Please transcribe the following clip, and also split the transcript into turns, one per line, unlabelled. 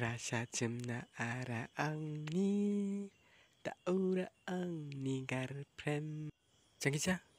rasa cemna ara ang ni taura ang ni garprem. 장기자.